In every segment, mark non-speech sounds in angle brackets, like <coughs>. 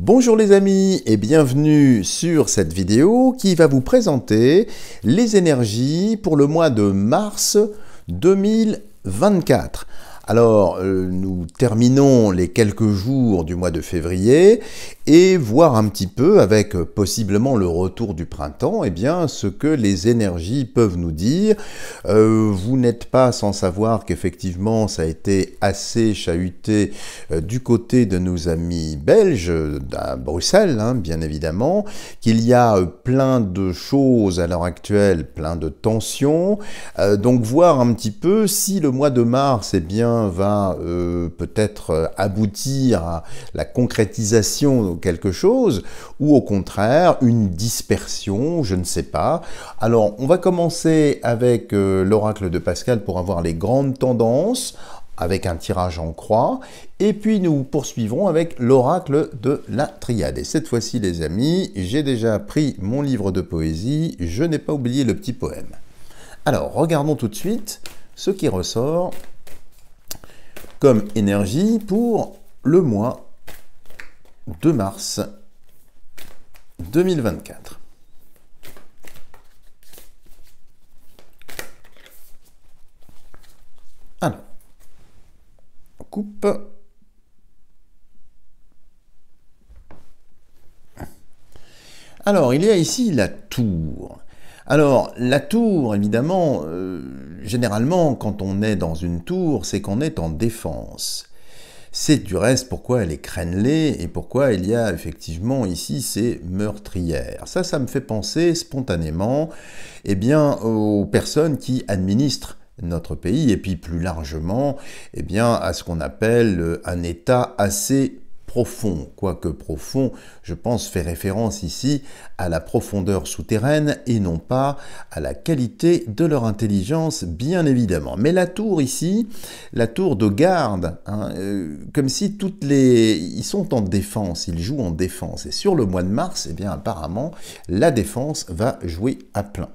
Bonjour les amis et bienvenue sur cette vidéo qui va vous présenter les énergies pour le mois de mars 2024. Alors, euh, nous terminons les quelques jours du mois de février et voir un petit peu, avec euh, possiblement le retour du printemps, eh bien, ce que les énergies peuvent nous dire. Euh, vous n'êtes pas sans savoir qu'effectivement, ça a été assez chahuté du côté de nos amis belges, à Bruxelles, hein, bien évidemment, qu'il y a plein de choses à l'heure actuelle, plein de tensions. donc, voir un petit peu si le mois de mars, est eh bien, va euh, peut-être euh, aboutir à la concrétisation de quelque chose, ou au contraire une dispersion, je ne sais pas. Alors on va commencer avec euh, l'oracle de Pascal pour avoir les grandes tendances avec un tirage en croix, et puis nous poursuivrons avec l'oracle de la triade. Et cette fois-ci les amis, j'ai déjà pris mon livre de poésie, je n'ai pas oublié le petit poème. Alors regardons tout de suite ce qui ressort comme énergie pour le mois de mars 2024. Alors, coupe. Alors, il y a ici la tour. Alors, la tour, évidemment, euh, généralement, quand on est dans une tour, c'est qu'on est en défense. C'est du reste pourquoi elle est crénelée et pourquoi il y a effectivement ici ces meurtrières. Ça, ça me fait penser spontanément eh bien, aux personnes qui administrent notre pays et puis plus largement eh bien, à ce qu'on appelle euh, un État assez profond, quoique profond, je pense, fait référence ici à la profondeur souterraine et non pas à la qualité de leur intelligence, bien évidemment. Mais la tour ici, la tour de garde, hein, euh, comme si toutes les... Ils sont en défense, ils jouent en défense. Et sur le mois de mars, eh bien apparemment, la défense va jouer à plein.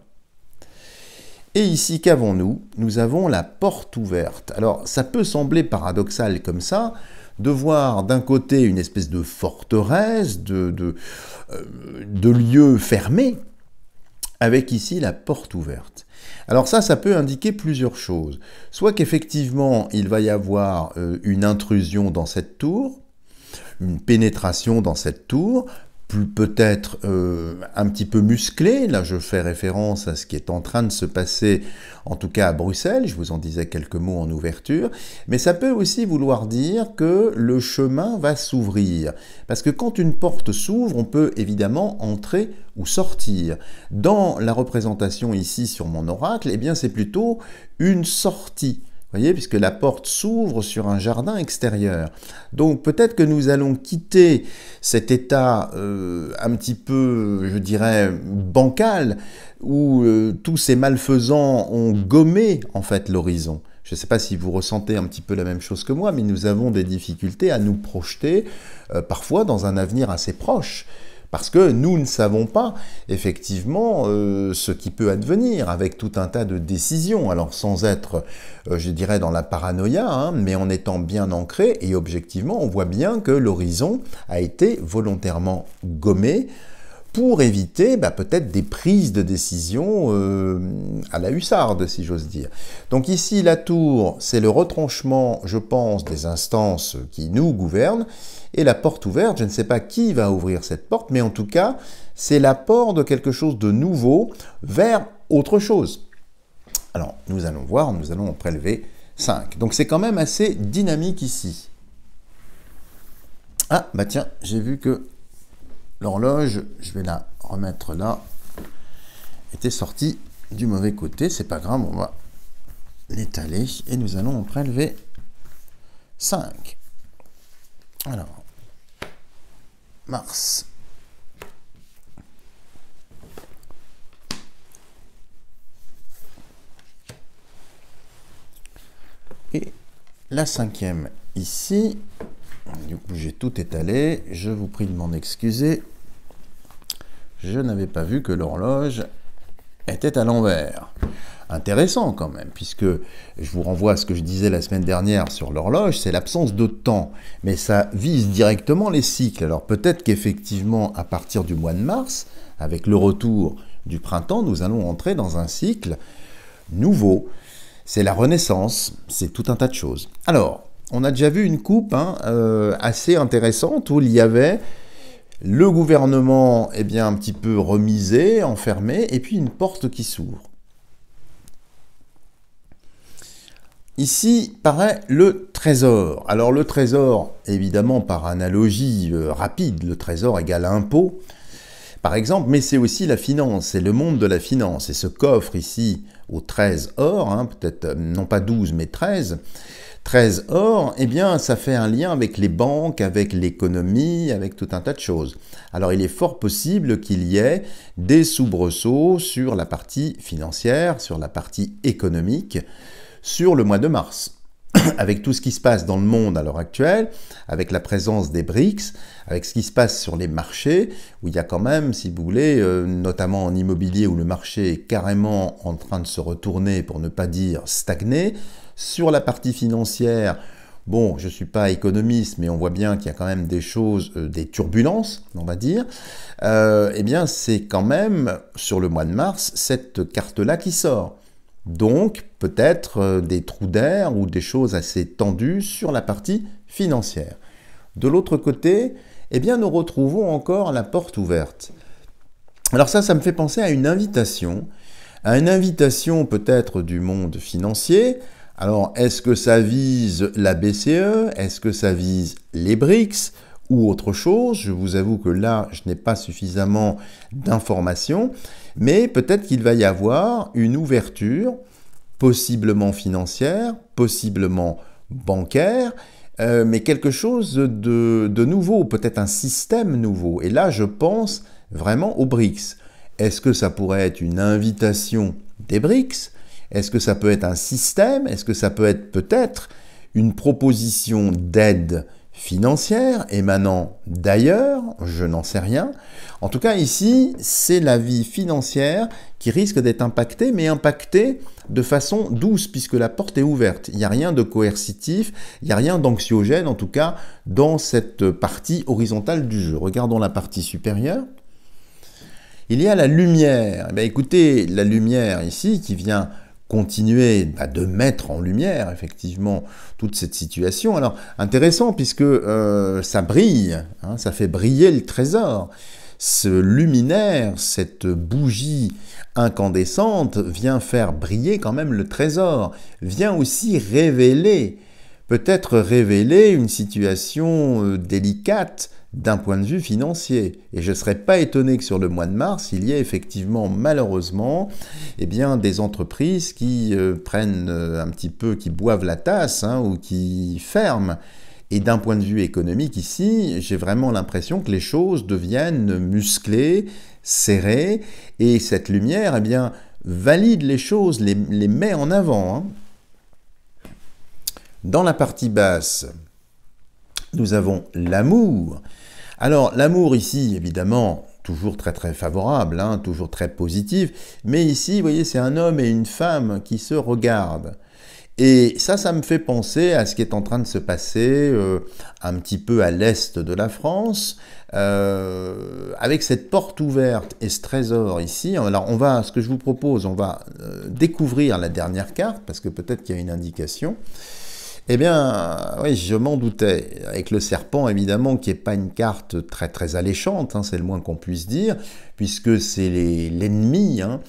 Et ici, qu'avons-nous Nous avons la porte ouverte. Alors, ça peut sembler paradoxal comme ça, de voir d'un côté une espèce de forteresse, de, euh, de, lieu fermé, avec ici la porte ouverte. Alors ça, ça peut indiquer plusieurs choses. Soit qu'effectivement, il va y avoir euh, une intrusion dans cette tour, une pénétration dans cette tour, peut-être euh, un petit peu musclé. Là, je fais référence à ce qui est en train de se passer, en tout cas à Bruxelles. Je vous en disais quelques mots en ouverture. Mais ça peut aussi vouloir dire que le chemin va s'ouvrir. Parce que quand une porte s'ouvre, on peut évidemment entrer ou sortir. Dans la représentation ici sur mon oracle, eh bien, c'est plutôt une sortie voyez, puisque la porte s'ouvre sur un jardin extérieur. Donc peut-être que nous allons quitter cet état euh, un petit peu, je dirais, bancal, où euh, tous ces malfaisants ont gommé en fait l'horizon. Je ne sais pas si vous ressentez un petit peu la même chose que moi, mais nous avons des difficultés à nous projeter euh, parfois dans un avenir assez proche. Parce que nous ne savons pas effectivement euh, ce qui peut advenir avec tout un tas de décisions. Alors sans être, euh, je dirais, dans la paranoïa, hein, mais en étant bien ancré et objectivement, on voit bien que l'horizon a été volontairement gommé pour éviter bah, peut-être des prises de décision euh, à la hussarde, si j'ose dire. Donc ici, la tour, c'est le retranchement, je pense, des instances qui nous gouvernent, et la porte ouverte, je ne sais pas qui va ouvrir cette porte, mais en tout cas, c'est l'apport de quelque chose de nouveau vers autre chose. Alors, nous allons voir, nous allons en prélever 5. Donc c'est quand même assez dynamique ici. Ah, bah tiens, j'ai vu que L'horloge, je vais la remettre là, était sortie du mauvais côté. C'est pas grave, on va l'étaler et nous allons en prélever 5. Alors, Mars. Et la cinquième ici, du coup j'ai tout étalé, je vous prie de m'en excuser je n'avais pas vu que l'horloge était à l'envers. Intéressant quand même, puisque je vous renvoie à ce que je disais la semaine dernière sur l'horloge, c'est l'absence de temps, mais ça vise directement les cycles. Alors peut-être qu'effectivement, à partir du mois de mars, avec le retour du printemps, nous allons entrer dans un cycle nouveau. C'est la Renaissance, c'est tout un tas de choses. Alors, on a déjà vu une coupe hein, euh, assez intéressante où il y avait le gouvernement est eh bien un petit peu remisé, enfermé, et puis une porte qui s'ouvre. Ici paraît le trésor. Alors le trésor, évidemment par analogie euh, rapide, le trésor égale impôt, par exemple, mais c'est aussi la finance, c'est le monde de la finance. Et ce coffre ici, aux 13 or, hein, peut-être euh, non pas 12 mais 13, 13 or, eh bien, ça fait un lien avec les banques, avec l'économie, avec tout un tas de choses. Alors, il est fort possible qu'il y ait des soubresauts sur la partie financière, sur la partie économique, sur le mois de mars. <coughs> avec tout ce qui se passe dans le monde à l'heure actuelle, avec la présence des BRICS, avec ce qui se passe sur les marchés, où il y a quand même, si vous voulez, euh, notamment en immobilier où le marché est carrément en train de se retourner, pour ne pas dire stagner, sur la partie financière, bon, je ne suis pas économiste, mais on voit bien qu'il y a quand même des choses, euh, des turbulences, on va dire. Euh, eh bien, c'est quand même, sur le mois de mars, cette carte-là qui sort. Donc, peut-être euh, des trous d'air ou des choses assez tendues sur la partie financière. De l'autre côté, eh bien, nous retrouvons encore la porte ouverte. Alors ça, ça me fait penser à une invitation, à une invitation peut-être du monde financier, alors, est-ce que ça vise la BCE Est-ce que ça vise les BRICS ou autre chose Je vous avoue que là, je n'ai pas suffisamment d'informations, mais peut-être qu'il va y avoir une ouverture, possiblement financière, possiblement bancaire, euh, mais quelque chose de, de nouveau, peut-être un système nouveau. Et là, je pense vraiment aux BRICS. Est-ce que ça pourrait être une invitation des BRICS est-ce que ça peut être un système Est-ce que ça peut être peut-être une proposition d'aide financière émanant d'ailleurs Je n'en sais rien. En tout cas, ici, c'est la vie financière qui risque d'être impactée, mais impactée de façon douce, puisque la porte est ouverte. Il n'y a rien de coercitif, il n'y a rien d'anxiogène, en tout cas, dans cette partie horizontale du jeu. Regardons la partie supérieure. Il y a la lumière. Eh écoutez, la lumière ici qui vient continuer de mettre en lumière effectivement toute cette situation. Alors intéressant puisque euh, ça brille, hein, ça fait briller le trésor. Ce luminaire, cette bougie incandescente vient faire briller quand même le trésor, vient aussi révéler, peut-être révéler une situation euh, délicate, d'un point de vue financier. Et je ne serais pas étonné que sur le mois de mars, il y ait effectivement, malheureusement, eh bien, des entreprises qui euh, prennent euh, un petit peu, qui boivent la tasse hein, ou qui ferment. Et d'un point de vue économique, ici, j'ai vraiment l'impression que les choses deviennent musclées, serrées, et cette lumière, eh bien, valide les choses, les, met en avant. Hein. Dans la partie basse, nous avons l'amour alors l'amour ici, évidemment, toujours très très favorable, hein, toujours très positif, mais ici, vous voyez, c'est un homme et une femme qui se regardent. Et ça, ça me fait penser à ce qui est en train de se passer euh, un petit peu à l'est de la France, euh, avec cette porte ouverte et ce trésor ici. Alors, on va, ce que je vous propose, on va euh, découvrir la dernière carte, parce que peut-être qu'il y a une indication. Eh bien, oui, je m'en doutais. Avec le serpent, évidemment, qui n'est pas une carte très très alléchante, hein, c'est le moins qu'on puisse dire, puisque c'est l'ennemi, hein.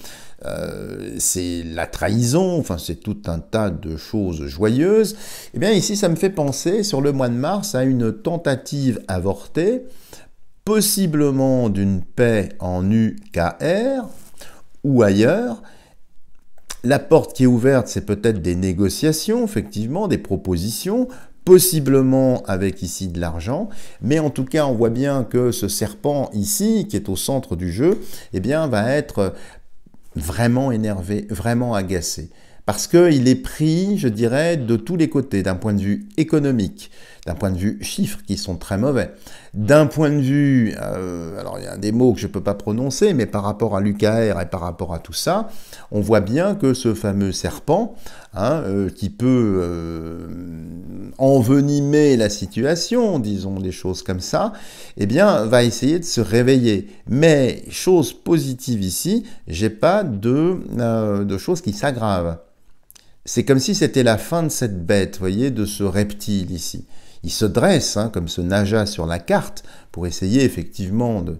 euh, c'est la trahison, enfin c'est tout un tas de choses joyeuses. Eh bien, ici, ça me fait penser, sur le mois de mars, à une tentative avortée, possiblement d'une paix en UKR ou ailleurs, la porte qui est ouverte, c'est peut-être des négociations, effectivement, des propositions, possiblement avec ici de l'argent, mais en tout cas, on voit bien que ce serpent ici, qui est au centre du jeu, eh bien, va être vraiment énervé, vraiment agacé. Parce qu'il est pris, je dirais, de tous les côtés, d'un point de vue économique, d'un point de vue chiffres qui sont très mauvais. D'un point de vue, euh, alors il y a des mots que je ne peux pas prononcer, mais par rapport à l'UKR et par rapport à tout ça, on voit bien que ce fameux serpent, hein, euh, qui peut euh, envenimer la situation, disons des choses comme ça, eh bien, va essayer de se réveiller. Mais, chose positive ici, j'ai pas de, de choses qui s'aggravent. C'est comme si c'était la fin de cette bête, voyez, de ce reptile ici il se dresse hein, comme ce Naja sur la carte pour essayer effectivement de,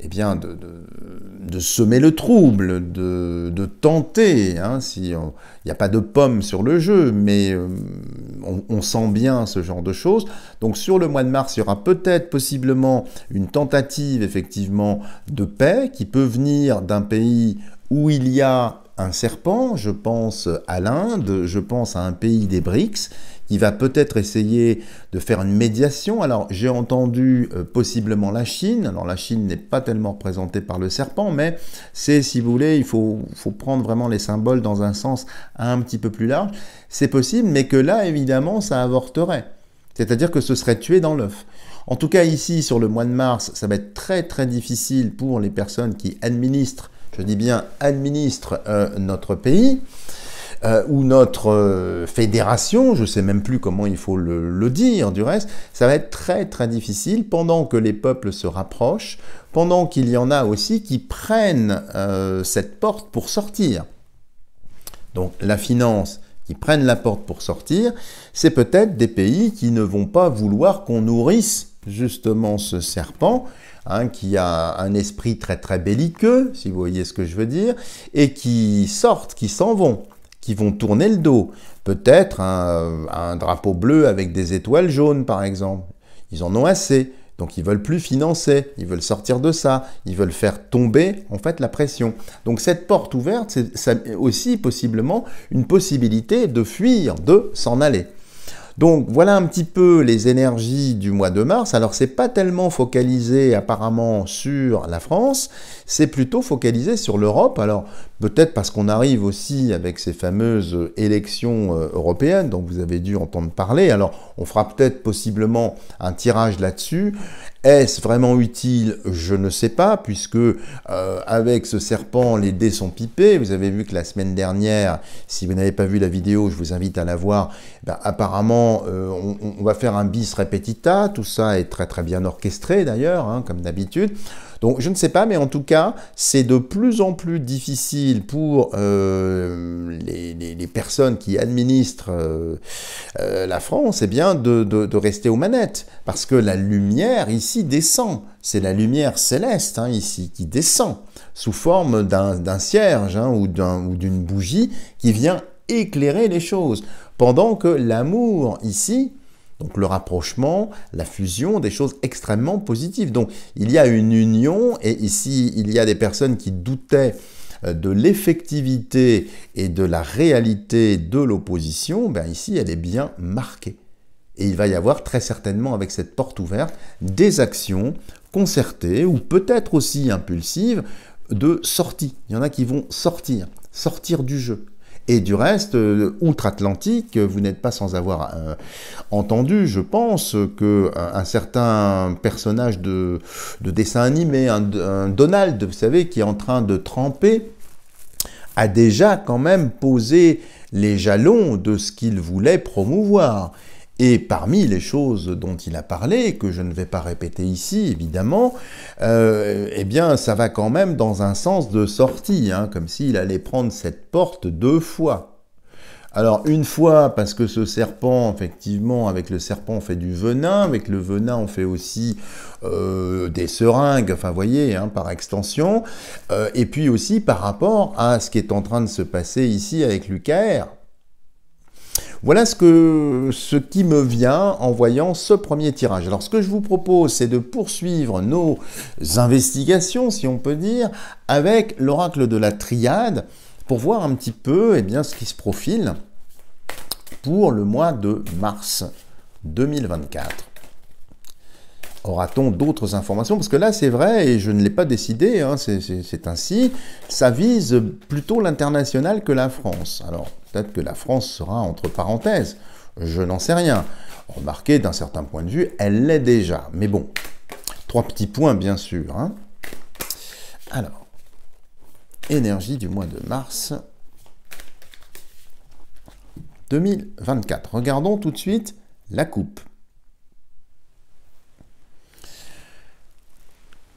eh bien, de, semer le trouble, de, tenter, hein, si il n'y a pas de pomme sur le jeu, mais euh, on, on, sent bien ce genre de choses. Donc sur le mois de mars, il y aura peut-être possiblement une tentative effectivement de paix qui peut venir d'un pays où il y a un serpent, je pense à l'Inde, je pense à un pays des BRICS, il va peut-être essayer de faire une médiation. Alors j'ai entendu euh, possiblement la Chine. Alors la Chine n'est pas tellement représentée par le serpent, mais c'est, si vous voulez, il faut, prendre vraiment les symboles dans un sens un petit peu plus large. C'est possible, mais que là, évidemment, ça avorterait. C'est-à-dire que ce serait tué dans l'œuf. En tout cas, ici, sur le mois de mars, ça va être très très difficile pour les personnes qui administrent, je dis bien administrent euh, notre pays. Euh, ou notre euh, fédération, je ne sais même plus comment il faut le, dire du reste, ça va être très très difficile pendant que les peuples se rapprochent, pendant qu'il y en a aussi qui prennent euh, cette porte pour sortir. Donc la finance qui prennent la porte pour sortir, c'est peut-être des pays qui ne vont pas vouloir qu'on nourrisse justement ce serpent, hein, qui a un esprit très très belliqueux, si vous voyez ce que je veux dire, et qui sortent, qui s'en vont qui vont tourner le dos. Peut-être un, drapeau bleu avec des étoiles jaunes, par exemple. Ils en ont assez. Donc ils veulent plus financer, ils veulent sortir de ça, ils veulent faire tomber en fait la pression. Donc cette porte ouverte, c'est aussi possiblement une possibilité de fuir, de s'en aller. Donc voilà un petit peu les énergies du mois de mars. Alors c'est pas tellement focalisé apparemment sur la France, c'est plutôt focalisé sur l'Europe. Alors Peut-être parce qu'on arrive aussi avec ces fameuses euh, élections euh, européennes dont vous avez dû entendre parler. Alors, on fera peut-être possiblement un tirage là-dessus. Est-ce vraiment utile Je ne sais pas, puisque euh, avec ce serpent, les dés sont pipés. Vous avez vu que la semaine dernière, si vous n'avez pas vu la vidéo, je vous invite à la voir. Ben, apparemment, on, va faire un bis repetita. Tout ça est très très bien orchestré d'ailleurs, hein, comme d'habitude. Donc je ne sais pas, mais en tout cas, c'est de plus en plus difficile pour euh, les, personnes qui administrent euh, euh, la France et eh bien, de, rester aux manettes, parce que la lumière ici descend c'est la lumière céleste hein, ici qui descend sous forme d'un cierge hein, ou d'une bougie qui vient éclairer les choses. Pendant que l'amour ici, donc le rapprochement, la fusion, des choses extrêmement positives. Donc il y a une union et ici il y a des personnes qui doutaient euh, de l'effectivité et de la réalité de l'opposition, ben ici elle est bien marquée. Et il va y avoir très certainement avec cette porte ouverte des actions concertées ou peut-être aussi impulsives de sortie. Il y en a qui vont sortir, sortir du jeu, et du reste, euh, outre-Atlantique, vous n'êtes pas sans avoir euh, entendu, je pense, que euh, un, certain personnage de, dessin animé, un Donald, vous savez, qui est en train de tremper, a déjà quand même posé les jalons de ce qu'il voulait promouvoir. Et parmi les choses dont il a parlé, que je ne vais pas répéter ici évidemment, euh, eh bien ça va quand même dans un sens de sortie, hein, comme s'il allait prendre cette porte deux fois. Alors une fois, parce que ce serpent, effectivement, avec le serpent on fait du venin, avec le venin on fait aussi euh, des seringues, enfin vous voyez, hein, par extension, euh, et puis aussi par rapport à ce qui est en train de se passer ici avec l'UKR. Voilà ce, que, ce qui me vient en voyant ce premier tirage. Alors ce que je vous propose, c'est de poursuivre nos investigations, si on peut dire, avec l'oracle de la triade pour voir un petit peu et eh bien, ce qui se profile pour le mois de mars 2024. Aura-t-on d'autres informations Parce que là, c'est vrai, et je ne l'ai pas décidé, hein, c'est ainsi, ça vise plutôt l'international que la France. Alors, peut-être que la France sera entre parenthèses, je n'en sais rien. Remarquez, d'un certain point de vue, elle l'est déjà. Mais bon, trois petits points, bien sûr. Hein. Alors, énergie du mois de mars 2024. Regardons tout de suite la coupe.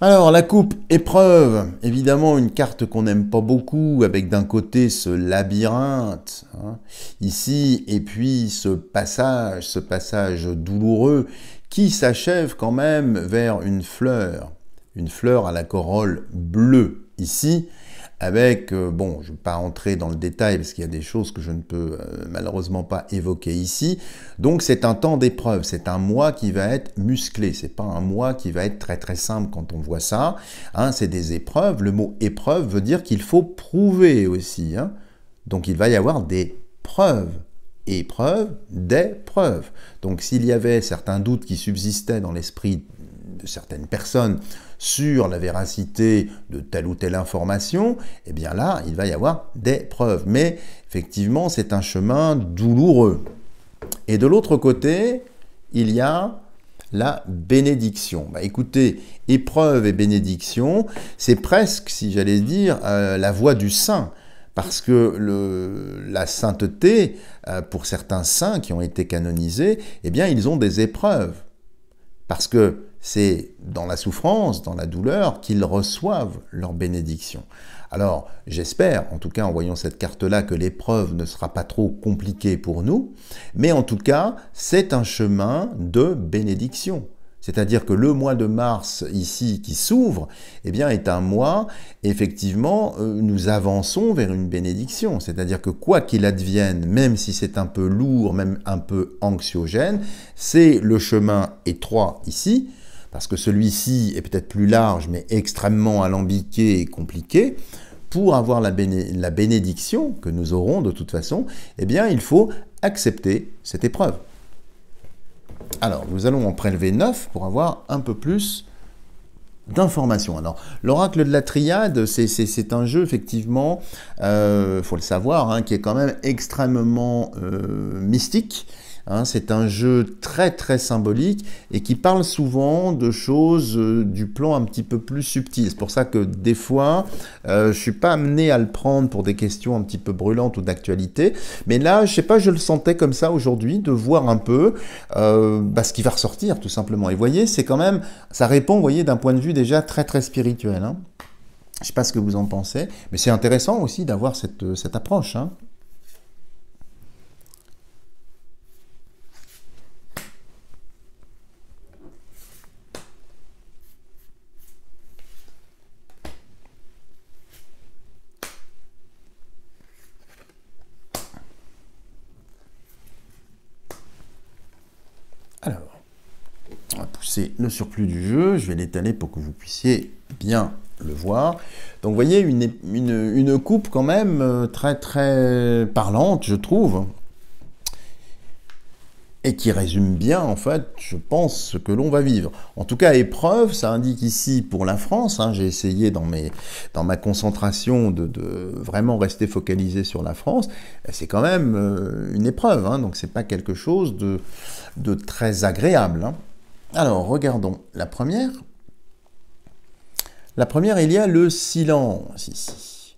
Alors, la coupe épreuve, évidemment une carte qu'on n'aime pas beaucoup, avec d'un côté ce labyrinthe, hein, ici, et puis ce passage, ce passage douloureux, qui s'achève quand même vers une fleur, une fleur à la corolle bleue, ici, avec, euh, bon, je ne vais pas entrer dans le détail parce qu'il y a des choses que je ne peux euh, malheureusement pas évoquer ici. Donc c'est un temps d'épreuve, c'est un mois qui va être musclé, c'est pas un mois qui va être très très simple quand on voit ça. Hein. c'est des épreuves, le mot épreuve veut dire qu'il faut prouver aussi. Hein. Donc il va y avoir des preuves épreuve des preuves. Donc s'il y avait certains doutes qui subsistaient dans l'esprit de certaines personnes sur la véracité de telle ou telle information, eh bien là, il va y avoir des preuves. Mais effectivement, c'est un chemin douloureux. Et de l'autre côté, il y a la bénédiction. Bah, écoutez, épreuve et bénédiction, c'est presque, si j'allais dire, euh, la voie du saint parce que la sainteté, euh, pour certains saints qui ont été canonisés, eh bien, ils ont des épreuves. Parce que c'est dans la souffrance, dans la douleur, qu'ils reçoivent leur bénédiction. Alors, j'espère, en tout cas en voyant cette carte-là, que l'épreuve ne sera pas trop compliquée pour nous, mais en tout cas, c'est un chemin de bénédiction. C'est-à-dire que le mois de mars ici qui s'ouvre, eh bien, est un mois, effectivement, euh, nous avançons vers une bénédiction. C'est-à-dire que quoi qu'il advienne, même si c'est un peu lourd, même un peu anxiogène, c'est le chemin étroit ici, parce que celui-ci est peut-être plus large, mais extrêmement alambiqué et compliqué, pour avoir la, bénédiction que nous aurons de toute façon, eh bien, il faut accepter cette épreuve. Alors, nous allons en prélever 9 pour avoir un peu plus d'informations. Alors, l'oracle de la triade, c'est un jeu, effectivement, il euh, faut le savoir, hein, qui est quand même extrêmement euh, mystique, Hein, c'est un jeu très très symbolique et qui parle souvent de choses euh, du plan un petit peu plus subtil. C'est pour ça que des fois, je euh, je suis pas amené à le prendre pour des questions un petit peu brûlantes ou d'actualité. Mais là, je sais pas, je le sentais comme ça aujourd'hui, de voir un peu euh, bah, ce qui va ressortir tout simplement. Et voyez, c'est quand même, ça répond, voyez, d'un point de vue déjà très très spirituel. Hein. Je sais pas ce que vous en pensez, mais c'est intéressant aussi d'avoir cette, approche. Hein. c'est le surplus du jeu. Je vais l'étaler pour que vous puissiez bien le voir. Donc vous voyez, une, coupe quand même euh, très très parlante, je trouve, et qui résume bien, en fait, je pense, ce que l'on va vivre. En tout cas, épreuve, ça indique ici pour la France, hein, j'ai essayé dans, dans ma concentration de, vraiment rester focalisé sur la France, c'est quand même euh, une épreuve, hein, Donc, donc n'est pas quelque chose de, très agréable. Hein. Alors, regardons la première. La première, il y a le silence ici.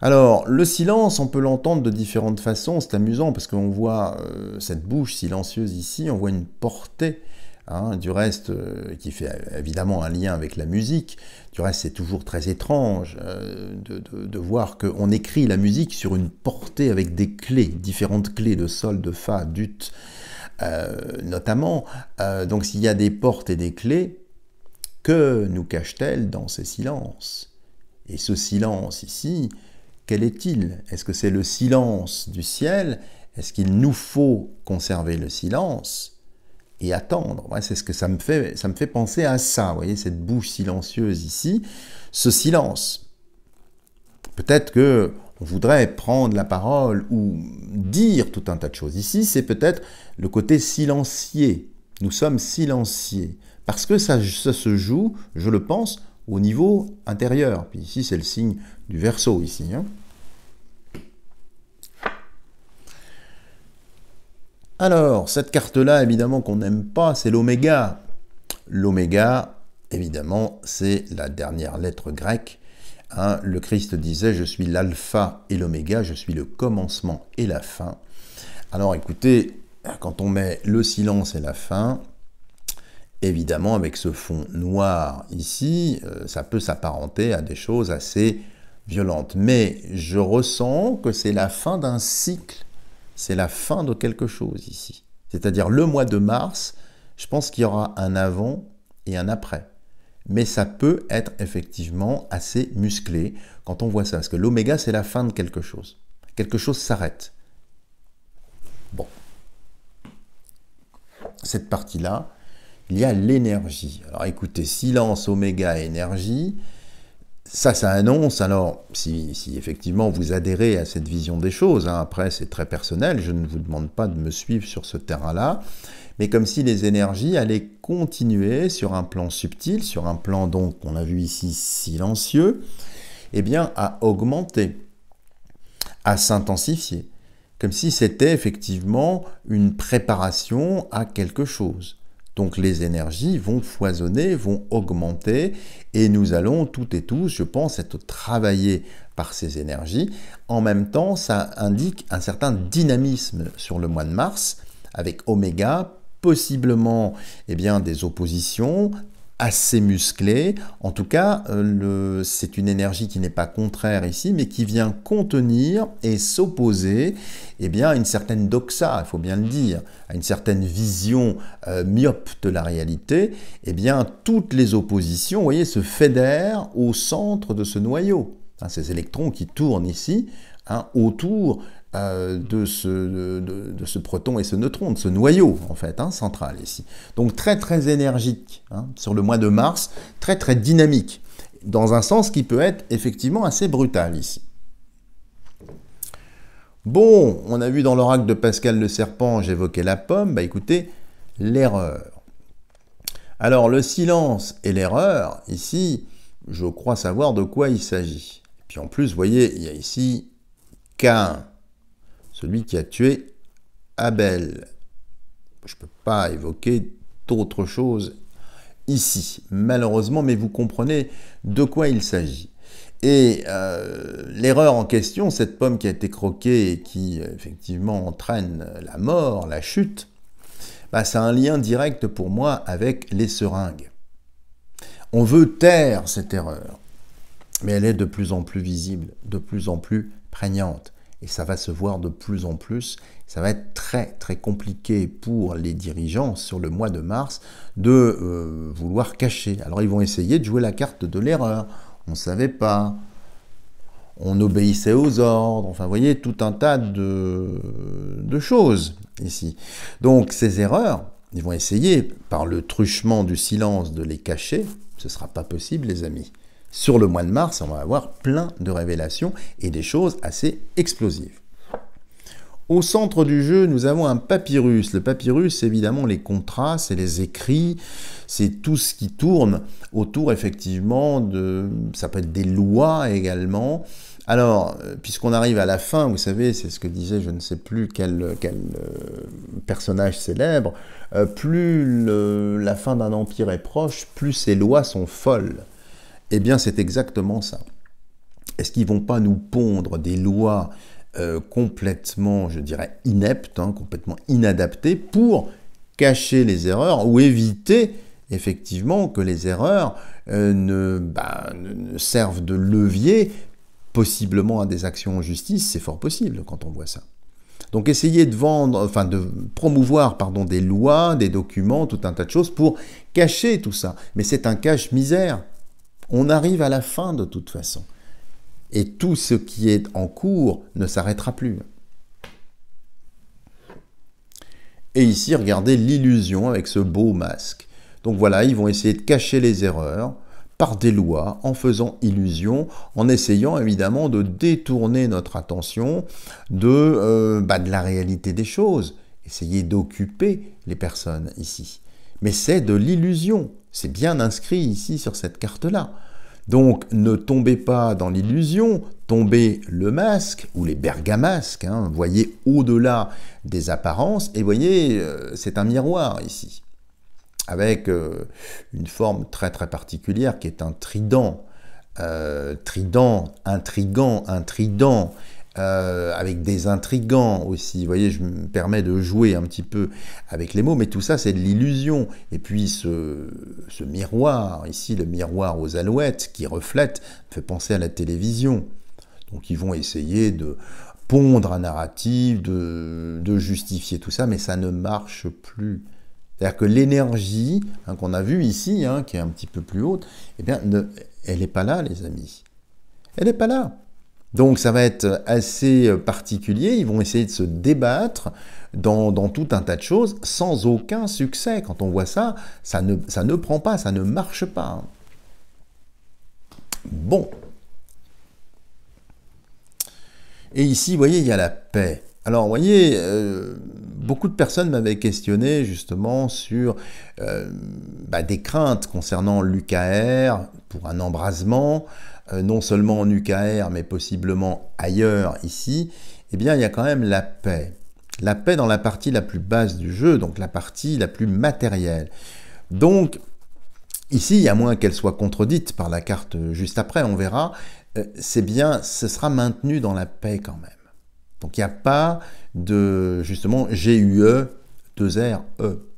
Alors, le silence, on peut l'entendre de différentes façons. C'est amusant parce qu'on voit euh, cette bouche silencieuse ici, on voit une portée hein. du reste, euh, qui fait euh, évidemment un lien avec la musique, du reste c'est toujours très étrange de, de, voir qu'on écrit la musique sur une portée avec des clés, différentes clés de sol, de fa, d'ut. Euh, notamment, euh, donc s'il y a des portes et des clés, que nous cache-t-elle dans ces silences Et ce silence ici, quel est-il Est-ce que c'est le silence du ciel Est-ce qu'il nous faut conserver le silence et attendre C'est ce que ça me fait, ça me fait penser à ça. Vous voyez cette bouche silencieuse ici, ce silence. Peut-être que on voudrait prendre la parole ou dire tout un tas de choses. Ici, c'est peut-être le côté silencier. Nous sommes silenciés. Parce que ça, ça, se joue, je le pense, au niveau intérieur. Puis ici, c'est le signe du verso, ici. Hein. Alors, cette carte-là, évidemment, qu'on n'aime pas, c'est l'oméga. L'oméga, évidemment, c'est la dernière lettre grecque Hein, le Christ disait, je suis l'alpha et l'oméga, je suis le commencement et la fin. Alors écoutez, quand on met le silence et la fin, évidemment avec ce fond noir ici, euh, ça peut s'apparenter à des choses assez violentes. Mais je ressens que c'est la fin d'un cycle, c'est la fin de quelque chose ici. C'est-à-dire le mois de mars, je pense qu'il y aura un avant et un après mais ça peut être effectivement assez musclé quand on voit ça, parce que l'oméga, c'est la fin de quelque chose. Quelque chose s'arrête. Bon. Cette partie-là, il y a l'énergie. Alors écoutez, silence, oméga, énergie, ça, ça annonce, alors, si, effectivement vous adhérez à cette vision des choses, hein, après c'est très personnel, je ne vous demande pas de me suivre sur ce terrain-là, mais comme si les énergies allaient continuer sur un plan subtil, sur un plan donc qu'on a vu ici silencieux, et eh bien à augmenter, à s'intensifier, comme si c'était effectivement une préparation à quelque chose. Donc les énergies vont foisonner, vont augmenter, et nous allons toutes et tous, je pense, être travaillés par ces énergies. En même temps, ça indique un certain dynamisme sur le mois de mars, avec Oméga possiblement eh bien, des oppositions assez musclées. En tout cas, euh, c'est une énergie qui n'est pas contraire ici, mais qui vient contenir et s'opposer eh bien, à une certaine doxa, il faut bien le dire, à une certaine vision euh, myope de la réalité. Eh bien, toutes les oppositions voyez, se fédèrent au centre de ce noyau. Hein, ces électrons qui tournent ici, hein, autour euh, de, ce, de, ce, proton et ce neutron, de ce noyau en fait, hein, central ici. Donc très très énergique hein, sur le mois de mars, très très dynamique, dans un sens qui peut être effectivement assez brutal ici. Bon, on a vu dans l'oracle de Pascal le Serpent, j'évoquais la pomme, bah écoutez, l'erreur. Alors le silence et l'erreur, ici, je crois savoir de quoi il s'agit. Puis en plus, vous voyez, il y a ici qu'un celui qui a tué Abel. Je ne peux pas évoquer d'autre chose ici, malheureusement, mais vous comprenez de quoi il s'agit. Et euh, l'erreur en question, cette pomme qui a été croquée et qui effectivement entraîne la mort, la chute, bah, ça a un lien direct pour moi avec les seringues. On veut taire cette erreur, mais elle est de plus en plus visible, de plus en plus prégnante et ça va se voir de plus en plus. Ça va être très très compliqué pour les dirigeants sur le mois de mars de euh, vouloir cacher. Alors ils vont essayer de jouer la carte de l'erreur. On ne savait pas. On obéissait aux ordres. Enfin, vous voyez, tout un tas de, de choses ici. Donc ces erreurs, ils vont essayer par le truchement du silence de les cacher. Ce ne sera pas possible, les amis. Sur le mois de mars, on va avoir plein de révélations et des choses assez explosives. Au centre du jeu, nous avons un papyrus. Le papyrus, évidemment les contrats, c'est les écrits, c'est tout ce qui tourne autour, effectivement, de... Ça peut être des lois également. Alors, euh, puisqu'on arrive à la fin, vous savez, c'est ce que disait je ne sais plus quel, euh, personnage célèbre, euh, plus la fin d'un empire est proche, plus ces lois sont folles. Eh bien, c'est exactement ça. Est-ce qu'ils vont pas nous pondre des lois euh, complètement, je dirais, ineptes, hein, complètement inadaptées pour cacher les erreurs ou éviter effectivement que les erreurs euh, bah, ne, servent de levier possiblement à des actions en justice, c'est fort possible quand on voit ça. Donc essayer de vendre, enfin de promouvoir pardon, des lois, des documents, tout un tas de choses pour cacher tout ça. Mais c'est un cache-misère. On arrive à la fin de toute façon. Et tout ce qui est en cours ne s'arrêtera plus. Et ici, regardez l'illusion avec ce beau masque. Donc voilà, ils vont essayer de cacher les erreurs par des lois, en faisant illusion, en essayant évidemment de détourner notre attention de, euh, bah, la réalité des choses. Essayer d'occuper les personnes ici. Mais c'est de l'illusion. C'est bien inscrit ici sur cette carte-là. Donc ne tombez pas dans l'illusion, tombez le masque ou les bergamasques, hein. voyez au-delà des apparences et voyez, euh, c'est un miroir ici, avec euh, une forme très très particulière qui est un trident. Euh, trident, intrigant, trident. Euh, avec des intrigants aussi. Vous voyez, je me permets de jouer un petit peu avec les mots, mais tout ça, c'est de l'illusion. Et puis ce, miroir, ici, le miroir aux alouettes qui reflète, fait penser à la télévision. Donc ils vont essayer de pondre un narratif, de, justifier tout ça, mais ça ne marche plus. C'est-à-dire que l'énergie hein, qu'on a vue ici, hein, qui est un petit peu plus haute, eh bien, elle n'est pas là, les amis. Elle n'est pas là. Donc ça va être assez particulier, ils vont essayer de se débattre dans, tout un tas de choses sans aucun succès. Quand on voit ça, ça ne, ça ne prend pas, ça ne marche pas. Hein. Bon. Et ici, vous voyez, il y a la paix. Alors, vous voyez, euh, beaucoup de personnes m'avaient questionné justement sur euh, bah, des craintes concernant l'UKR pour un embrasement, euh, non seulement en UKR, mais possiblement ailleurs ici, eh bien, il y a quand même la paix. La paix dans la partie la plus basse du jeu, donc la partie la plus matérielle. Donc, ici, à moins qu'elle soit contredite par la carte juste après, on verra, euh, c'est bien, ce sera maintenu dans la paix quand même. Donc, il n'y a pas de, justement, GUE 2 E. e.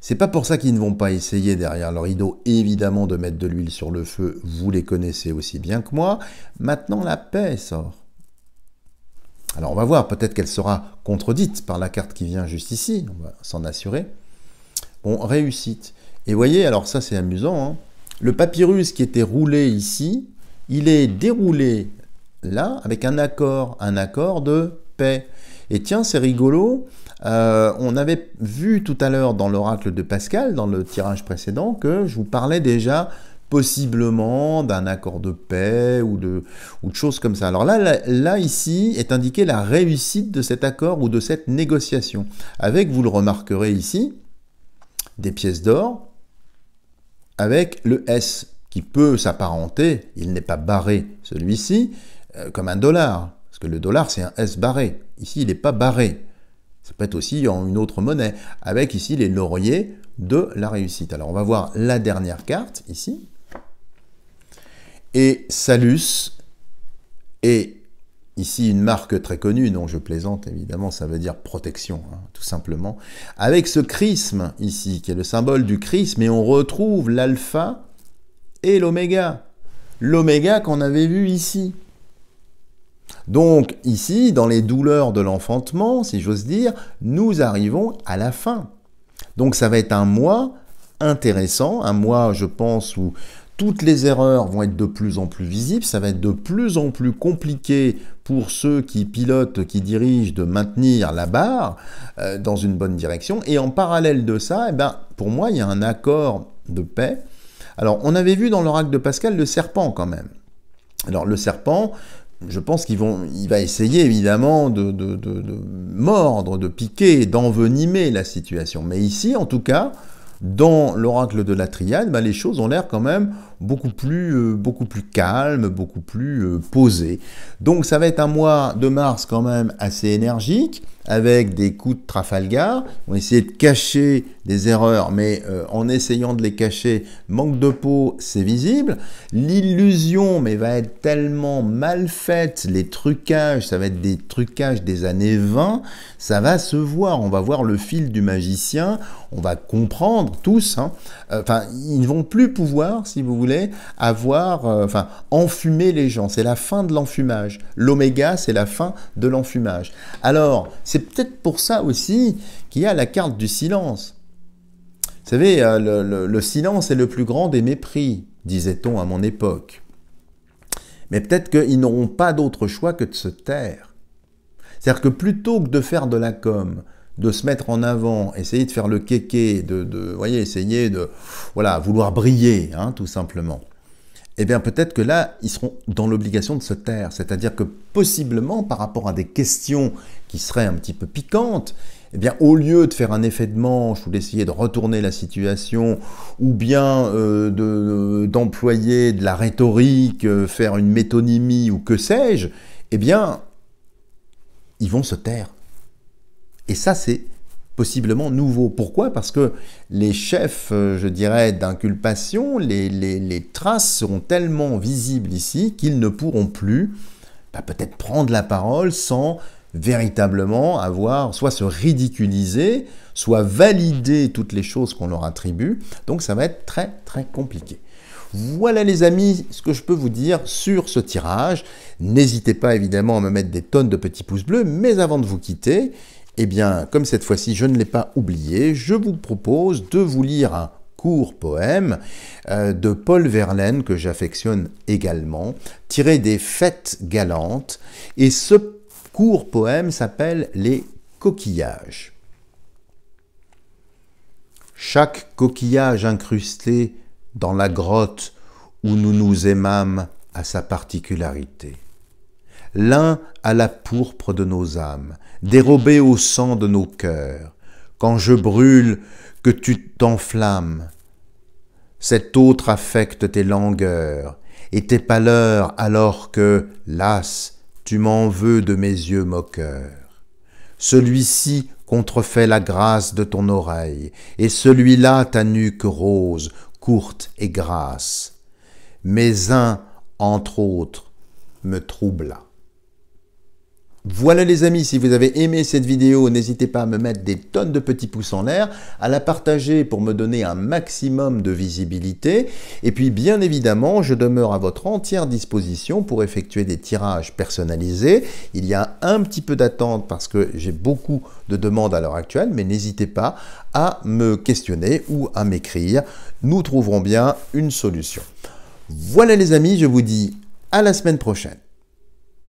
C'est pas pour ça qu'ils ne vont pas essayer derrière leur rideau, évidemment, de mettre de l'huile sur le feu. Vous les connaissez aussi bien que moi. Maintenant, la paix sort. Alors on va voir, peut-être qu'elle sera contredite par la carte qui vient juste ici, on va s'en assurer. Bon, réussite. Et voyez, alors ça c'est amusant, hein. le papyrus qui était roulé ici, il est déroulé là avec un accord, un accord de paix. Et tiens, c'est rigolo, euh, on avait vu tout à l'heure dans l'oracle de Pascal, dans le tirage précédent, que je vous parlais déjà possiblement d'un accord de paix ou de, choses comme ça. Alors là, là, ici, est indiquée la réussite de cet accord ou de cette négociation, avec, vous le remarquerez ici, des pièces d'or, avec le S, qui peut s'apparenter, il n'est pas barré celui-ci, euh, comme un dollar, parce que le dollar c'est un S barré. Ici, il n'est pas barré, ça peut être aussi en une autre monnaie, avec ici les lauriers de la réussite. Alors on va voir la dernière carte ici. Et Salus est ici une marque très connue, dont je plaisante évidemment, ça veut dire protection, hein, tout simplement, avec ce chrisme ici, qui est le symbole du chrisme, et on retrouve l'alpha et l'oméga. L'oméga qu'on avait vu ici. Donc ici, dans les douleurs de l'enfantement, si j'ose dire, nous arrivons à la fin. Donc ça va être un mois intéressant, un mois, je pense, où toutes les erreurs vont être de plus en plus visibles, ça va être de plus en plus compliqué pour ceux qui pilotent, qui dirigent, de maintenir la barre euh, dans une bonne direction. Et en parallèle de ça, eh ben, pour moi, il y a un accord de paix. Alors, on avait vu dans l'oracle de Pascal le serpent quand même. Alors, le serpent, je pense qu'il il va essayer évidemment de, mordre, de piquer, d'envenimer la situation. Mais ici, en tout cas, dans l'oracle de la triade, ben, les choses ont l'air quand même beaucoup plus, euh, beaucoup plus calme, beaucoup plus euh, posé. Donc ça va être un mois de mars quand même assez énergique, avec des coups de Trafalgar. On essayer de cacher des erreurs, mais euh, en essayant de les cacher, manque de peau, c'est visible. L'illusion, mais va être tellement mal faite, les trucages, ça va être des trucages des années 20, ça va se voir, on va voir le fil du magicien, on va comprendre tous, hein. enfin, ils ne vont plus pouvoir, si vous voulez, avoir, euh, enfin, enfumer les gens. C'est la fin de l'enfumage. L'oméga, c'est la fin de l'enfumage. Alors, c'est peut-être pour ça aussi qu'il y a la carte du silence. Vous savez, euh, le silence est le plus grand des mépris, disait-on à mon époque. Mais peut-être qu'ils n'auront pas d'autre choix que de se taire. C'est-à-dire que plutôt que de faire de la com, de se mettre en avant, essayer de faire le kéké, de, voyez, essayer de voilà, vouloir briller, hein, tout simplement, eh bien peut-être que là, ils seront dans l'obligation de se taire. C'est-à-dire que possiblement, par rapport à des questions qui seraient un petit peu piquantes, eh bien, au lieu de faire un effet de manche ou d'essayer de retourner la situation, ou bien euh, d'employer de, la rhétorique, euh, faire une métonymie ou que sais-je, eh bien, ils vont se taire. Et ça, c'est possiblement nouveau. Pourquoi Parce que les chefs, euh, je dirais, d'inculpation, les, traces seront tellement visibles ici qu'ils ne pourront plus bah, peut-être prendre la parole sans véritablement avoir soit se ridiculiser, soit valider toutes les choses qu'on leur attribue. Donc ça va être très très compliqué. Voilà les amis ce que je peux vous dire sur ce tirage. N'hésitez pas évidemment à me mettre des tonnes de petits pouces bleus, mais avant de vous quitter, eh bien, comme cette fois-ci, je ne l'ai pas oublié, je vous propose de vous lire un court poème euh, de Paul Verlaine que j'affectionne également, tiré des Fêtes galantes. Et ce court poème s'appelle Les coquillages. Chaque coquillage incrusté dans la grotte où nous nous aimâmes a sa particularité l'un à la pourpre de nos âmes, dérobé au sang de nos cœurs. Quand je brûle, que tu t'enflammes. Cet autre affecte tes langueurs et tes pâleurs alors que, las, tu m'en veux de mes yeux moqueurs. Celui-ci contrefait la grâce de ton oreille, et celui-là ta nuque rose, courte et grasse. Mais un, entre autres, me troubla. Voilà les amis, si vous avez aimé cette vidéo, n'hésitez pas à me mettre des tonnes de petits pouces en l'air, à la partager pour me donner un maximum de visibilité. Et puis bien évidemment, je demeure à votre entière disposition pour effectuer des tirages personnalisés. Il y a un petit peu d'attente parce que j'ai beaucoup de demandes à l'heure actuelle, mais n'hésitez pas à me questionner ou à m'écrire. Nous trouverons bien une solution. Voilà les amis, je vous dis à la semaine prochaine.